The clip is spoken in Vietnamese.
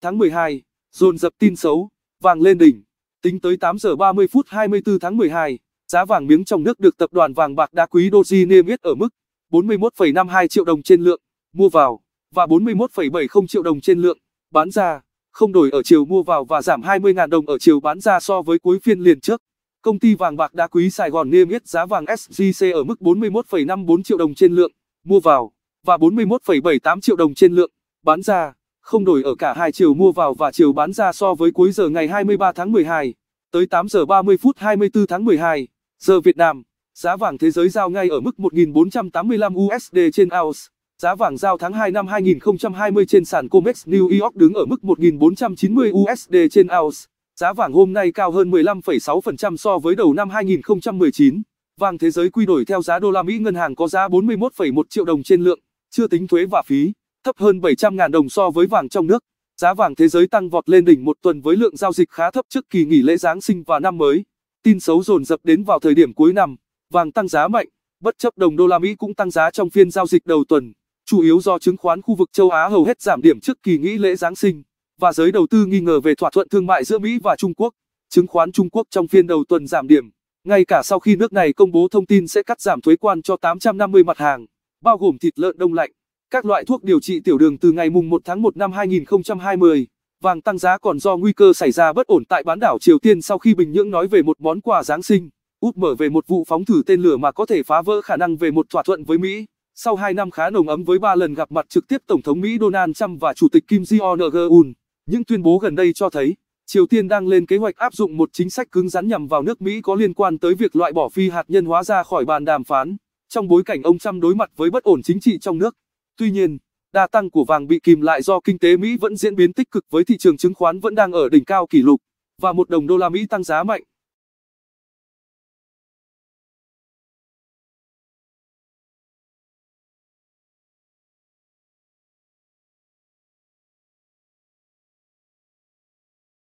tháng 12, dồn dập tin xấu, vàng lên đỉnh. Tính tới 8 giờ 30 phút 24 tháng 12, giá vàng miếng trong nước được tập đoàn vàng bạc đá quý Doji niêm yết ở mức 41,52 triệu đồng trên lượng mua vào và 41,70 triệu đồng trên lượng bán ra, không đổi ở chiều mua vào và giảm 20.000 đồng ở chiều bán ra so với cuối phiên liền trước. Công ty vàng bạc đá quý Sài Gòn niêm yết giá vàng SJC ở mức 41,54 triệu đồng trên lượng mua vào và 41,78 triệu đồng trên lượng bán ra không đổi ở cả hai chiều mua vào và chiều bán ra so với cuối giờ ngày 23 tháng 12, tới 8 giờ 30 phút 24 tháng 12, giờ Việt Nam, giá vàng thế giới giao ngay ở mức 1.485 USD trên ounce. Giá vàng giao tháng 2 năm 2020 trên sàn COMEX New York đứng ở mức 1.490 USD trên ounce. Giá vàng hôm nay cao hơn 15,6% so với đầu năm 2019. Vàng thế giới quy đổi theo giá đô la Mỹ ngân hàng có giá 41,1 triệu đồng trên lượng, chưa tính thuế và phí thấp hơn 700.000 đồng so với vàng trong nước. Giá vàng thế giới tăng vọt lên đỉnh một tuần với lượng giao dịch khá thấp trước kỳ nghỉ lễ Giáng sinh và năm mới. Tin xấu dồn dập đến vào thời điểm cuối năm, vàng tăng giá mạnh, bất chấp đồng đô la Mỹ cũng tăng giá trong phiên giao dịch đầu tuần, chủ yếu do chứng khoán khu vực châu Á hầu hết giảm điểm trước kỳ nghỉ lễ Giáng sinh và giới đầu tư nghi ngờ về thỏa thuận thương mại giữa Mỹ và Trung Quốc. Chứng khoán Trung Quốc trong phiên đầu tuần giảm điểm, ngay cả sau khi nước này công bố thông tin sẽ cắt giảm thuế quan cho 850 mặt hàng, bao gồm thịt lợn đông lạnh. Các loại thuốc điều trị tiểu đường từ ngày mùng 1 tháng 1 năm 2020, vàng tăng giá còn do nguy cơ xảy ra bất ổn tại bán đảo Triều Tiên sau khi Bình Nhưỡng nói về một món quà Giáng sinh, úp mở về một vụ phóng thử tên lửa mà có thể phá vỡ khả năng về một thỏa thuận với Mỹ. Sau 2 năm khá nồng ấm với 3 lần gặp mặt trực tiếp Tổng thống Mỹ Donald Trump và Chủ tịch Kim Jong-un, những tuyên bố gần đây cho thấy, Triều Tiên đang lên kế hoạch áp dụng một chính sách cứng rắn nhằm vào nước Mỹ có liên quan tới việc loại bỏ phi hạt nhân hóa ra khỏi bàn đàm phán, trong bối cảnh ông Trump đối mặt với bất ổn chính trị trong nước. Tuy nhiên, đà tăng của vàng bị kìm lại do kinh tế Mỹ vẫn diễn biến tích cực với thị trường chứng khoán vẫn đang ở đỉnh cao kỷ lục, và một đồng đô la Mỹ tăng giá mạnh,